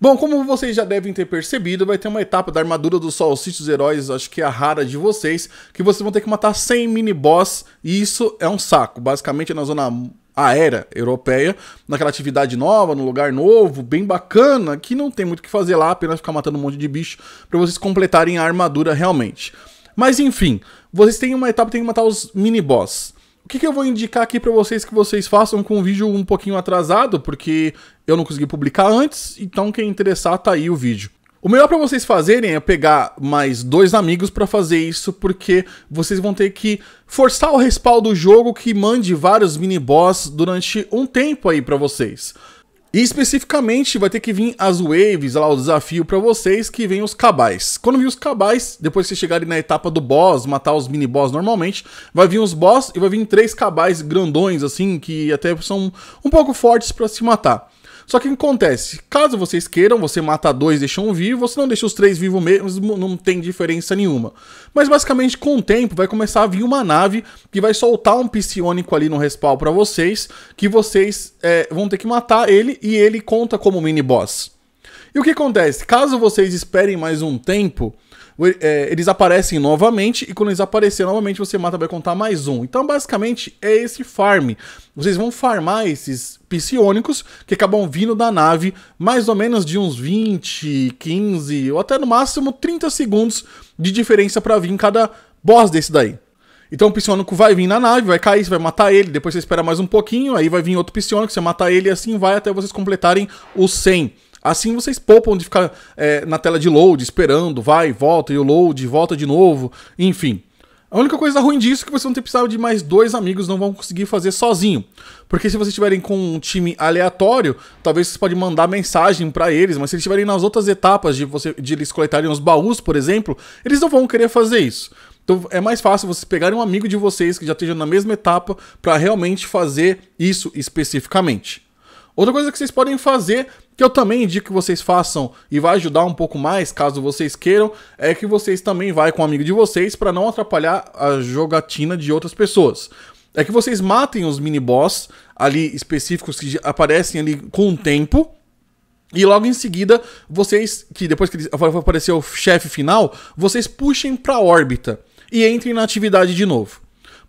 Bom, como vocês já devem ter percebido, vai ter uma etapa da armadura dos salsichos heróis, acho que é a rara de vocês, que vocês vão ter que matar 100 mini-boss, e isso é um saco. Basicamente, é na zona aérea europeia, naquela atividade nova, num lugar novo, bem bacana, que não tem muito o que fazer lá, apenas ficar matando um monte de bicho, para vocês completarem a armadura realmente. Mas enfim, vocês têm uma etapa que tem que matar os mini-boss. O que, que eu vou indicar aqui para vocês que vocês façam com o vídeo um pouquinho atrasado, porque eu não consegui publicar antes, então quem interessar tá aí o vídeo. O melhor para vocês fazerem é pegar mais dois amigos para fazer isso, porque vocês vão ter que forçar o respaldo do jogo que mande vários mini-boss durante um tempo aí para vocês. E especificamente vai ter que vir as waves, lá o desafio para vocês, que vem os cabais. Quando vir os cabais, depois que vocês chegarem na etapa do boss, matar os mini boss normalmente, vai vir os boss e vai vir três cabais grandões assim, que até são um pouco fortes para se matar. Só que o que acontece? Caso vocês queiram, você mata dois, deixa um vivo, você não deixa os três vivos mesmo, não tem diferença nenhuma. Mas basicamente, com o tempo, vai começar a vir uma nave que vai soltar um psionico ali no respawn para vocês, que vocês é, vão ter que matar ele e ele conta como mini boss. E o que acontece? Caso vocês esperem mais um tempo, é, eles aparecem novamente, e quando eles aparecerem novamente, você mata vai contar mais um. Então, basicamente, é esse farm. Vocês vão farmar esses psionicos que acabam vindo da nave mais ou menos de uns 20, 15 ou até no máximo 30 segundos de diferença para vir em cada boss desse daí. Então o psionico vai vir na nave, vai cair, você vai matar ele, depois você espera mais um pouquinho, aí vai vir outro psionico, você mata ele e assim vai até vocês completarem o 100. Assim vocês poupam de ficar é, na tela de load, esperando, vai, volta, e o load, volta de novo, enfim. A única coisa ruim disso é que vocês vão ter precisado de mais dois amigos, não vão conseguir fazer sozinho. Porque se vocês estiverem com um time aleatório, talvez vocês podem mandar mensagem para eles, mas se eles estiverem nas outras etapas de, você, de eles coletarem os baús, por exemplo, eles não vão querer fazer isso. Então é mais fácil vocês pegarem um amigo de vocês que já esteja na mesma etapa para realmente fazer isso especificamente. Outra coisa que vocês podem fazer que eu também indico que vocês façam e vai ajudar um pouco mais, caso vocês queiram, é que vocês também vai com um amigo de vocês para não atrapalhar a jogatina de outras pessoas. É que vocês matem os mini-boss ali específicos que aparecem ali com o tempo. E logo em seguida, vocês, que depois que aparecer o chefe final, vocês puxem pra órbita e entrem na atividade de novo.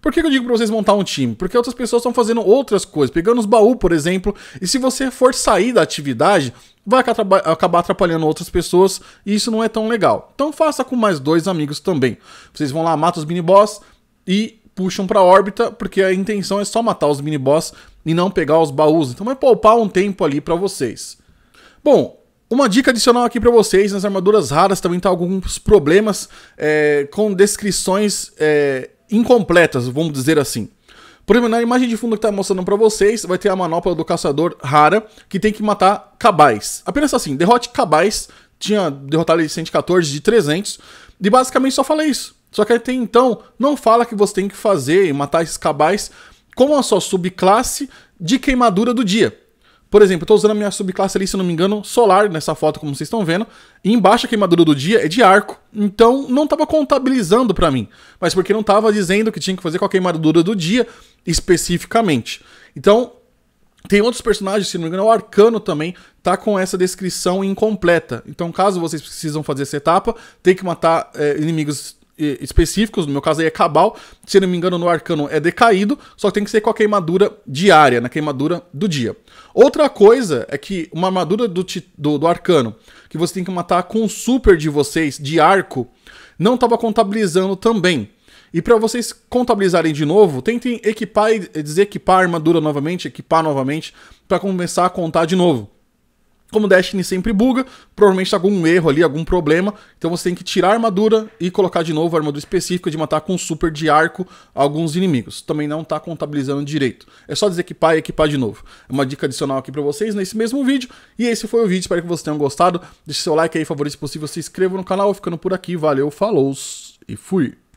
Por que eu digo pra vocês montar um time? Porque outras pessoas estão fazendo outras coisas, pegando os baús, por exemplo, e se você for sair da atividade, vai acabar atrapalhando outras pessoas e isso não é tão legal. Então faça com mais dois amigos também. Vocês vão lá, matam os mini-boss e puxam pra órbita, porque a intenção é só matar os mini-boss e não pegar os baús. Então vai poupar um tempo ali para vocês. Bom, uma dica adicional aqui para vocês, nas armaduras raras também tá alguns problemas é, com descrições é, incompletas, vamos dizer assim. Por exemplo, na imagem de fundo que está mostrando para vocês, vai ter a manopla do caçador rara, que tem que matar cabais. Apenas assim, derrote cabais, tinha derrotado ele de 114 de 300, e basicamente só fala isso. Só que até então, não fala que você tem que fazer e matar esses cabais com a sua subclasse de queimadura do dia. Por exemplo, eu tô usando a minha subclasse ali, se não me engano, solar nessa foto, como vocês estão vendo. E embaixo a queimadura do dia é de arco. Então não estava contabilizando para mim. Mas porque não estava dizendo que tinha que fazer com a queimadura do dia especificamente. Então, tem outros personagens, se não me engano, é o Arcano também tá com essa descrição incompleta. Então, caso vocês precisam fazer essa etapa, tem que matar é, inimigos específicos, no meu caso aí é cabal, se não me engano no arcano é decaído, só tem que ser com a queimadura diária, na queimadura do dia. Outra coisa é que uma armadura do, do, do arcano, que você tem que matar com o super de vocês, de arco, não estava contabilizando também. E para vocês contabilizarem de novo, tentem equipar e desequipar a armadura novamente, equipar novamente, para começar a contar de novo. Como o Destiny sempre buga, provavelmente tá algum erro ali, algum problema. Então você tem que tirar a armadura e colocar de novo a armadura específica de matar com super de arco alguns inimigos. Também não tá contabilizando direito. É só desequipar e equipar de novo. É uma dica adicional aqui para vocês nesse mesmo vídeo. E esse foi o vídeo, espero que vocês tenham gostado. Deixe seu like aí, favorito se possível, se inscreva no canal. Ficando por aqui, valeu, falou e fui!